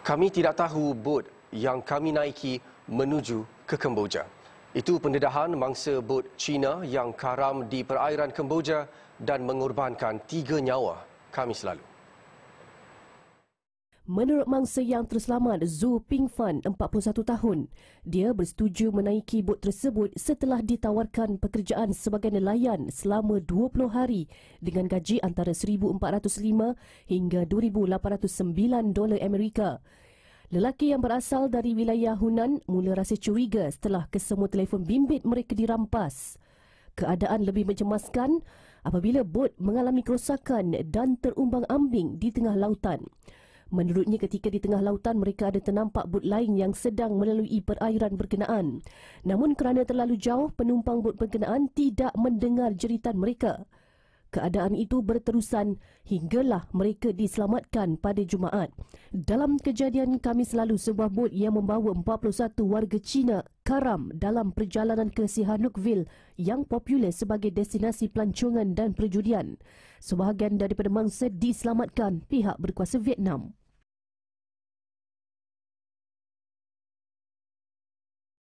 Kami tidak tahu bot yang kami naiki menuju ke Kemboja. Itu pendedahan mangsa bot China yang karam di perairan Kemboja dan mengorbankan tiga nyawa kami selalu. Menurut mangsa yang terselamat, Zhu Pingfan, 41 tahun, dia bersetuju menaiki bot tersebut setelah ditawarkan pekerjaan sebagai nelayan selama 20 hari dengan gaji antara 1,405 hingga 2,809 dolar Amerika. Lelaki yang berasal dari wilayah Hunan mula rasa curiga setelah kesemua telefon bimbit mereka dirampas. Keadaan lebih mencemaskan apabila bot mengalami kerosakan dan terumbang ambing di tengah lautan. Menurutnya ketika di tengah lautan mereka ada ternampak bot lain yang sedang melalui perairan berkenaan. Namun kerana terlalu jauh penumpang bot berkenaan tidak mendengar jeritan mereka. Keadaan itu berterusan hinggalah mereka diselamatkan pada Jumaat. Dalam kejadian kami selalu sebuah bot yang membawa 41 warga Cina karam dalam perjalanan ke Sihanoukville yang popular sebagai destinasi pelancongan dan perjudian. Sebahagian daripada mangsa diselamatkan pihak berkuasa Vietnam.